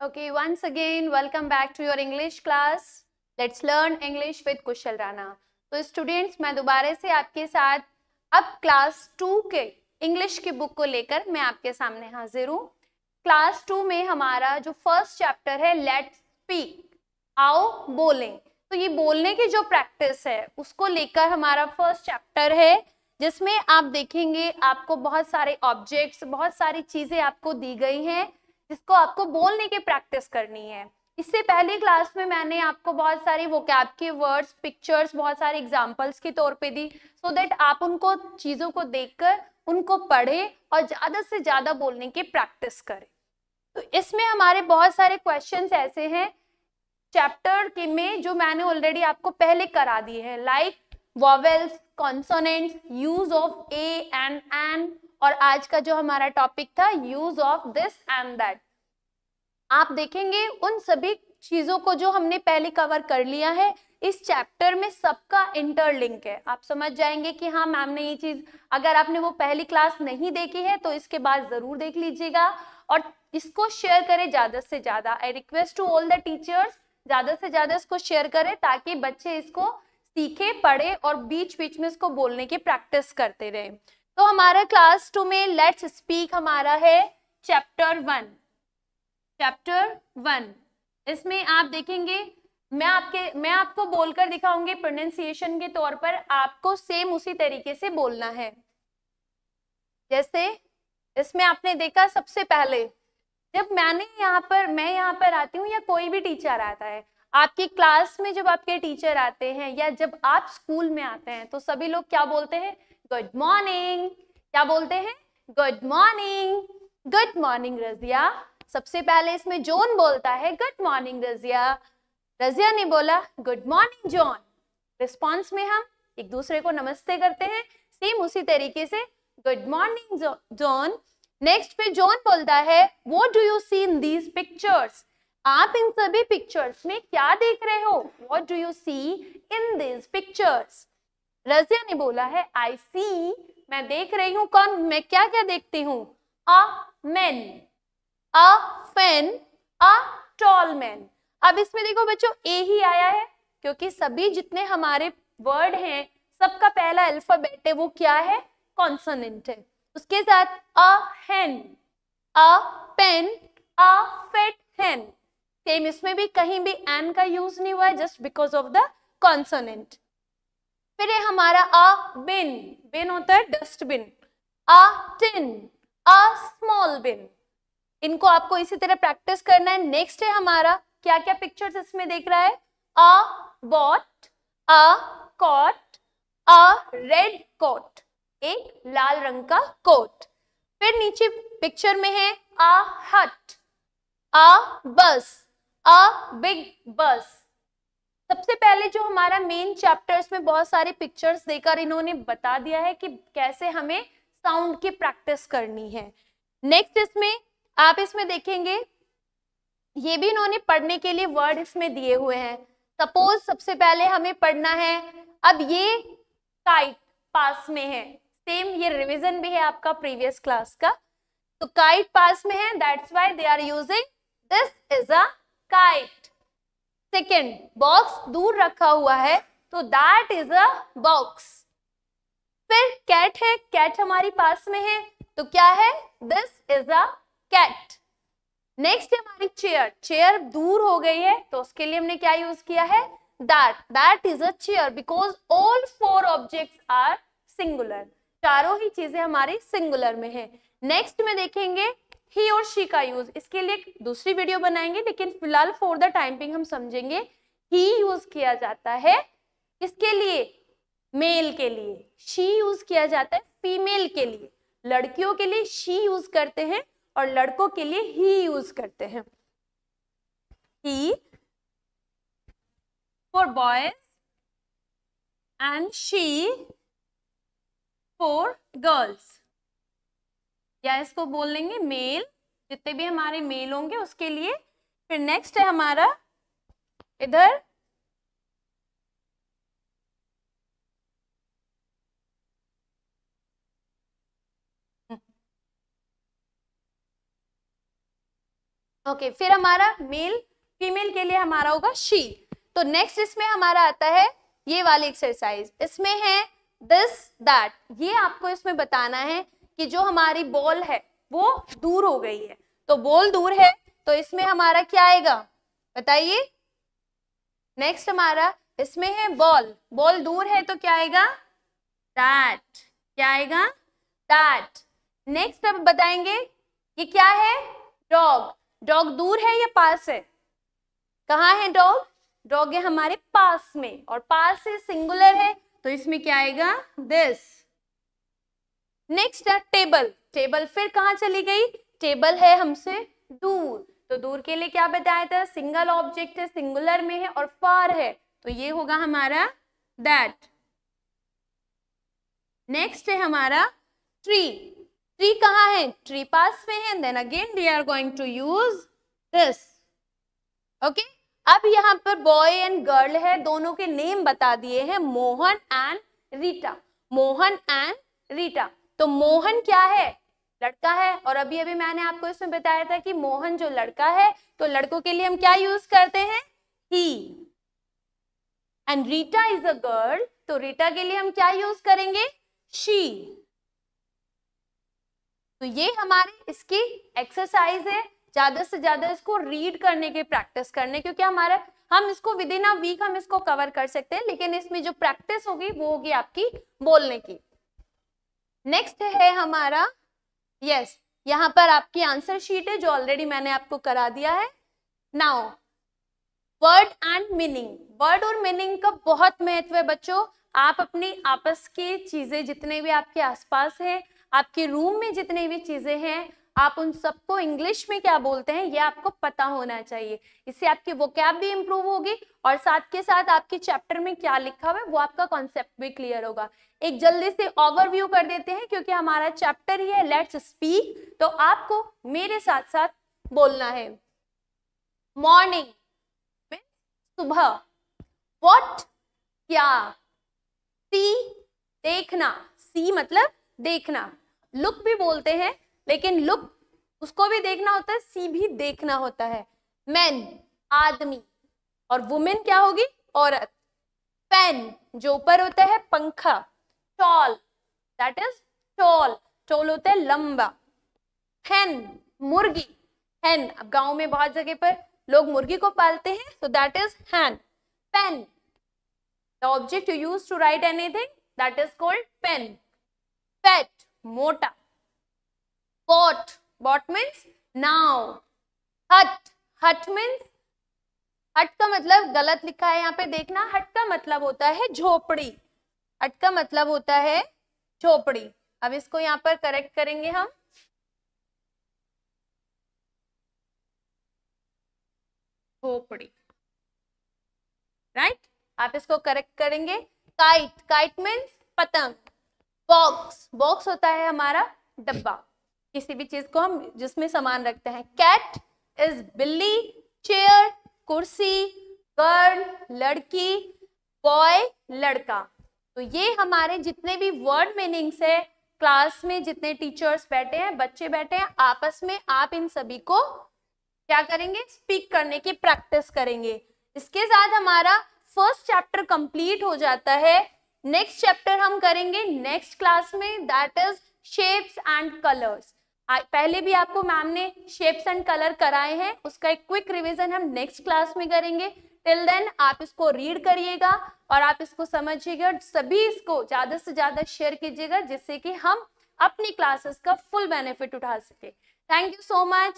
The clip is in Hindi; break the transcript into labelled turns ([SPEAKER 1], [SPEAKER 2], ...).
[SPEAKER 1] Okay, once again, welcome back to your English class. Let's learn English with Kushal rana तो स्टूडेंट्स मैं दोबारे से आपके साथ अब क्लास टू के इंग्लिश की बुक को लेकर मैं आपके सामने हाजिर हूँ क्लास टू में हमारा जो फर्स्ट चैप्टर है लेट स्पीक आओ बोलें तो ये बोलने की जो प्रैक्टिस है उसको लेकर हमारा फर्स्ट चैप्टर है जिसमें आप देखेंगे आपको बहुत सारे ऑब्जेक्ट्स बहुत सारी चीज़ें आपको दी गई हैं जिसको आपको बोलने की प्रैक्टिस करनी है इससे पहले क्लास में मैंने आपको बहुत सारे वोकैब के वर्ड्स पिक्चर्स बहुत सारे एग्जाम्पल्स के तौर पे दी सो so देट आप उनको चीज़ों को देखकर उनको पढ़े और ज़्यादा से ज़्यादा बोलने की प्रैक्टिस करें तो इसमें हमारे बहुत सारे क्वेश्चन ऐसे हैं चैप्टर के में जो मैंने ऑलरेडी आपको पहले करा दिए हैं like vowels consonants use of A and and और आज का जो हमारा टॉपिक था use of this and that आप देखेंगे उन सभी चीजों को जो हमने पहले कवर कर लिया है इस चैप्टर में सबका इंटरलिंक है आप समझ जाएंगे कि हाँ मैम ने ये चीज अगर आपने वो पहली क्लास नहीं देखी है तो इसके बाद जरूर देख लीजिएगा और इसको शेयर करें ज्यादा से ज्यादा I request to all the teachers ज्यादा से ज्यादा इसको शेयर करें ताकि बच्चे इसको सीखे पढ़े और बीच बीच में इसको बोलने की प्रैक्टिस करते रहे तो हमारा क्लास टू में लेट्स स्पीक हमारा है चैप्टर वन चैप्टर वन इसमें आप देखेंगे मैं आपके मैं आपको बोलकर दिखाऊंगी प्रोनाउंसिएशन के तौर पर आपको सेम उसी तरीके से बोलना है जैसे इसमें आपने देखा सबसे पहले जब मैंने यहाँ पर मैं यहाँ पर आती हूँ या कोई भी टीचर आता है आपकी क्लास में जब आपके टीचर आते हैं या जब आप स्कूल में आते हैं तो सभी लोग क्या बोलते हैं गुड मॉर्निंग क्या बोलते हैं good morning good morning Razia सबसे पहले इसमें जॉन बोलता है गुड मॉर्निंग रजिया रजिया ने बोला गुड मॉर्निंग जॉन रिस्पॉन्स में हम एक दूसरे को नमस्ते करते हैं सेम उसी तरीके से गुड मॉर्निंग जॉन नेक्स्ट पे जॉन बोलता है वो do you see in these pictures आप इन सभी पिक्चर्स में क्या देख रहे हो what do you see in these pictures Razia ने बोला है आई सी मैं देख रही हूँ कौन मैं क्या क्या देखती हूँ a man a fan a tall man अब इसमें देखो बच्चों ए ही आया है क्योंकि सभी जितने हमारे वर्ड हैं सबका पहला अल्फाबेट है वो क्या है कॉन्सोनेंट है उसके साथ a hen a pen a fat hen same इसमें भी कहीं भी एन का यूज नहीं हुआ है just because of the consonant फिर है हमारा अ बिन बिन होता है dustbin a tin a small bin इनको आपको इसी तरह प्रैक्टिस करना है नेक्स्ट है हमारा क्या क्या पिक्चर्स इसमें देख रहा है a bat a cot a red coat एक लाल रंग का कोट फिर नीचे पिक्चर में है अ हट अ बस अ बिग बस सबसे पहले जो हमारा मेन चैप्टर में बहुत सारे पिक्चर्स देकर इन्होंने बता दिया है कि कैसे हमें साउंड की प्रैक्टिस करनी है नेक्स्ट इसमें आप इसमें देखेंगे ये भी इन्होंने पढ़ने के लिए वर्ड इसमें दिए हुए हैं सपोज सबसे पहले हमें पढ़ना है अब ये काइट पास में है सेम ये रिवीजन भी है आपका प्रीवियस क्लास का तो काइट पास में है that's why they are using this is a kite second box दूर रखा हुआ है तो दैट इज अ बॉक्स फिर कैट है कैट हमारी पास में है तो क्या है this is a cat next है हमारी चेयर चेयर दूर हो गई है तो उसके लिए हमने क्या यूज किया है that that is a chair because all four objects are singular चारों ही चीजें हमारी सिंगुलर में है नेक्स्ट में देखेंगे ही और शी का यूज इसके लिए दूसरी वीडियो बनाएंगे लेकिन फिलहाल फॉर द टाइमिंग हम समझेंगे ही यूज किया जाता है इसके लिए मेल के लिए शी यूज किया जाता है फीमेल के लिए लड़कियों के लिए शी यूज करते हैं और लड़कों के लिए ही यूज करते हैं he for boys and she for girls या इसको बोल लेंगे मेल जितने भी हमारे मेल होंगे उसके लिए फिर नेक्स्ट है हमारा इधर ओके okay, फिर हमारा मेल फीमेल के लिए हमारा होगा शी तो नेक्स्ट इसमें हमारा आता है ये वाली एक्सरसाइज इसमें है दिस दैट ये आपको इसमें बताना है कि जो हमारी बॉल है वो दूर हो गई है तो बॉल दूर है तो इसमें हमारा क्या आएगा बताइए नेक्स्ट हमारा इसमें है बॉल बॉल दूर है तो क्या आएगा दैट क्या आएगा दैट नेक्स्ट अब बताएंगे ये क्या है डॉग डॉग दूर है या पास है कहाँ है डॉग डॉग है हमारे पास में और पास है सिंगुलर है तो इसमें क्या आएगा दिस नेक्स्ट है टेबल टेबल फिर कहाँ चली गई टेबल है हमसे दूर तो दूर के लिए क्या बताया था सिंगल ऑब्जेक्ट है सिंगुलर में है और फार है तो ये होगा हमारा दैट नेक्स्ट है हमारा ट्री ट्री कहा है ट्री पास में है then again we are going to use this okay अब यहाँ पर बॉय एंड गर्ल है दोनों के नेम बता दिए हैं Mohan and Rita Mohan and Rita तो मोहन क्या है लड़का है और अभी अभी मैंने आपको इसमें बताया था कि मोहन जो लड़का है तो लड़कों के लिए हम क्या यूज करते हैं he and Rita is a girl तो रीटा के लिए हम क्या यूज करेंगे शी तो ये हमारे इसकी एक्सरसाइज है ज्यादा से ज्यादा इसको रीड करने की प्रैक्टिस करने क्योंकि हमारा हम इसको विद इन अ वीक हम इसको कवर कर सकते हैं लेकिन इसमें जो प्रैक्टिस होगी वो होगी आपकी बोलने की नेक्स्ट है हमारा यस yes, यहाँ पर आपकी आंसर शीट है जो ऑलरेडी मैंने आपको करा दिया है now word and meaning word और मीनिंग का बहुत महत्व है बच्चों आप अपनी आपस की चीजें जितने भी आपके आसपास हैं आपके रूम में जितने भी चीजें हैं आप उन सबको इंग्लिश में क्या बोलते हैं ये आपको पता होना चाहिए इससे आपकी कैब भी इम्प्रूव होगी और साथ के साथ आपके चैप्टर में क्या लिखा हुआ है वो आपका कॉन्सेप्ट भी क्लियर होगा एक जल्दी से ओवरव्यू कर देते हैं क्योंकि हमारा चैप्टर ही है लेट्स स्पीक तो आपको मेरे साथ साथ बोलना है मॉर्निंग सुबह वॉट क्या सी देखना सी मतलब देखना लुक भी बोलते हैं लेकिन लुक उसको भी देखना होता है सी भी देखना होता है मैन आदमी और वुमेन क्या होगी औरत पेन जो ऊपर होता है पंखा tall that is tall tall होता है लंबा हैन मुर्गी हेन अब गांव में बहुत जगह पर लोग मुर्गी को पालते हैं so that is hen pen the object you use to write anything that is called pen पेट मोटा Pot. Pot means now. Hut. Hut means हट का मतलब गलत लिखा है यहाँ पे देखना हट का मतलब होता है झोपड़ी हट का मतलब होता है झोपड़ी अब इसको यहाँ पर करेक्ट करेंगे हम झोपड़ी राइट आप इसको करेक्ट करेंगे काइट काइट मीन्स पतंग बॉक्स बॉक्स होता है हमारा डब्बा किसी भी चीज को हम जिसमें सामान रखते हैं कैट इज बिल्ली चेयर कुर्सी गर्ल लड़की बॉय लड़का तो ये हमारे जितने भी वर्ड मीनिंग्स है क्लास में जितने टीचर्स बैठे हैं बच्चे बैठे हैं आपस में आप इन सभी को क्या करेंगे स्पीक करने की प्रैक्टिस करेंगे इसके साथ हमारा फर्स्ट चैप्टर कंप्लीट हो जाता है नेक्स्ट चैप्टर हम करेंगे नेक्स्ट क्लास में that is shapes and colours पहले भी आपको मैम ने शेप्स एंड कलर कराए हैं उसका एक क्विक रिवीजन हम नेक्स्ट क्लास में करेंगे टिल देन आप इसको रीड करिएगा और आप इसको समझिएगा सभी इसको ज़्यादा से ज़्यादा शेयर कीजिएगा जिससे कि हम अपनी क्लासेस का फुल बेनिफिट उठा सके थैंक यू सो मच